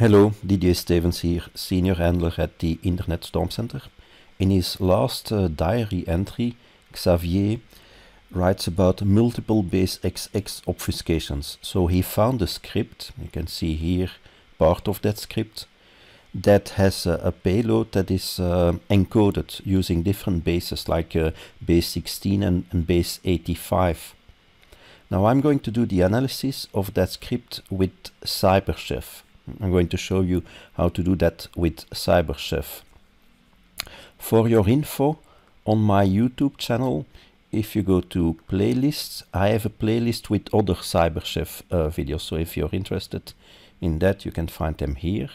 Hello, Didier Stevens here, senior handler at the Internet Storm Center. In his last uh, diary entry, Xavier writes about multiple base XX obfuscations. So he found a script, you can see here part of that script, that has a, a payload that is uh, encoded using different bases like uh, base 16 and, and base 85. Now I'm going to do the analysis of that script with CyberChef. I'm going to show you how to do that with CyberChef. For your info, on my YouTube channel, if you go to playlists, I have a playlist with other CyberChef uh, videos. So if you're interested in that, you can find them here.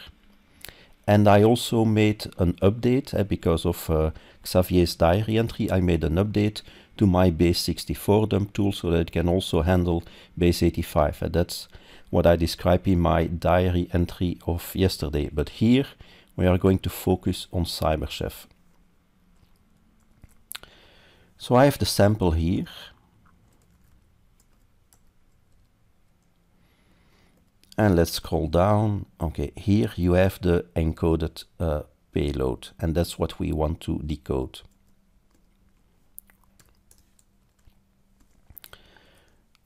And I also made an update uh, because of uh, Xavier's diary entry. I made an update to my base64 dump tool so that it can also handle base85. And that's what I describe in my diary entry of yesterday. But here we are going to focus on CyberChef. So I have the sample here. And let's scroll down. Okay, here you have the encoded uh, payload and that's what we want to decode.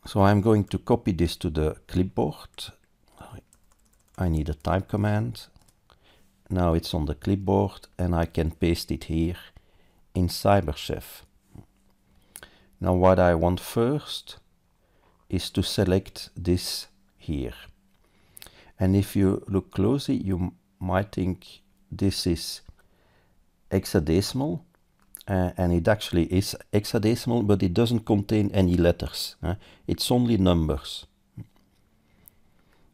So I'm going to copy this to the clipboard. I need a type command. Now it's on the clipboard and I can paste it here in CyberChef. Now what I want first is to select this here. And if you look closely, you might think this is hexadecimal, uh, eh, and it actually is hexadecimal, but it doesn't contain any letters. Uh, it's only numbers.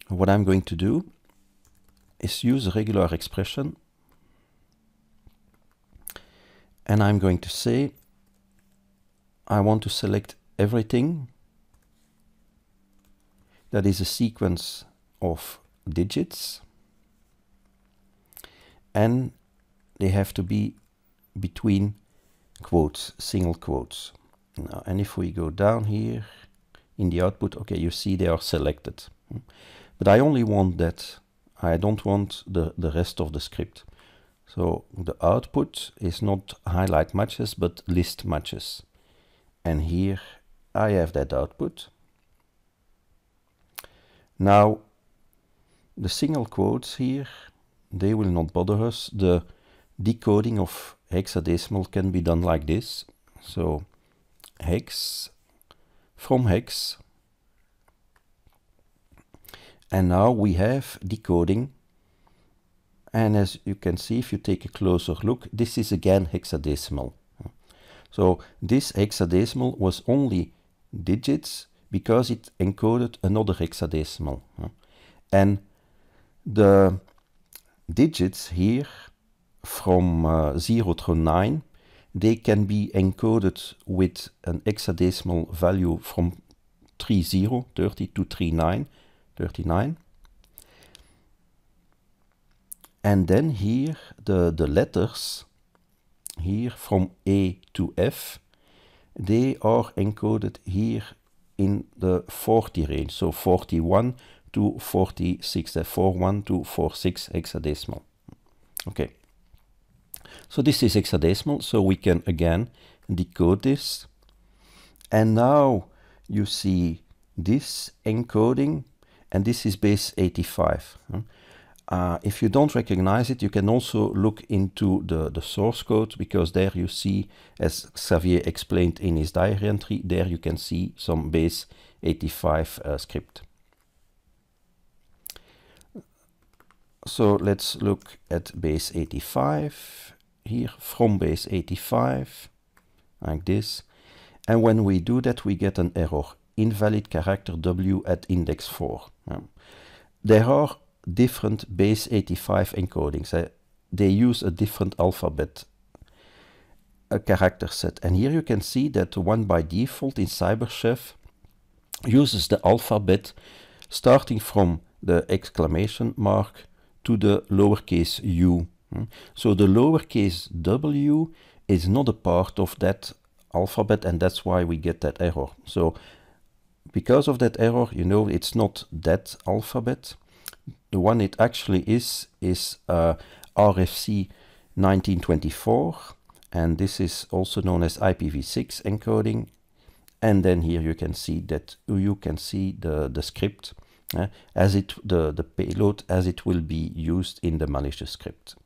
What I'm going to do is use a regular expression, and I'm going to say I want to select everything that is a sequence of digits and they have to be between quotes, single quotes. Now, and if we go down here in the output, okay, you see they are selected. But I only want that. I don't want the, the rest of the script. So the output is not highlight matches, but list matches. And here I have that output. Now, the single quotes here, they will not bother us. The decoding of hexadecimal can be done like this. So hex from hex. And now we have decoding. And as you can see, if you take a closer look, this is again hexadecimal. So this hexadecimal was only digits because it encoded another hexadecimal. And the digits here from uh, 0 to 9, they can be encoded with an hexadecimal value from 30, 30 to 39, 39. And then here the, the letters, here from A to F, they are encoded here in the 40 range, so 41 to 46, 41 to 46 hexadecimal. Okay. So this is hexadecimal, so we can again decode this. And now you see this encoding, and this is base 85. Hmm? Uh, if you don't recognize it, you can also look into the, the source code because there you see, as Xavier explained in his diary entry, there you can see some base 85 uh, script. So let's look at base 85 here from base 85 like this and when we do that we get an error invalid character w at index 4 um, there are different base 85 encodings uh, they use a different alphabet a uh, character set and here you can see that the one by default in cyberchef uses the alphabet starting from the exclamation mark to the lowercase u so the lowercase w is not a part of that alphabet and that's why we get that error. So because of that error, you know, it's not that alphabet. The one it actually is, is uh, RFC 1924 and this is also known as IPv6 encoding. And then here you can see that you can see the, the script uh, as it the, the payload as it will be used in the malicious script.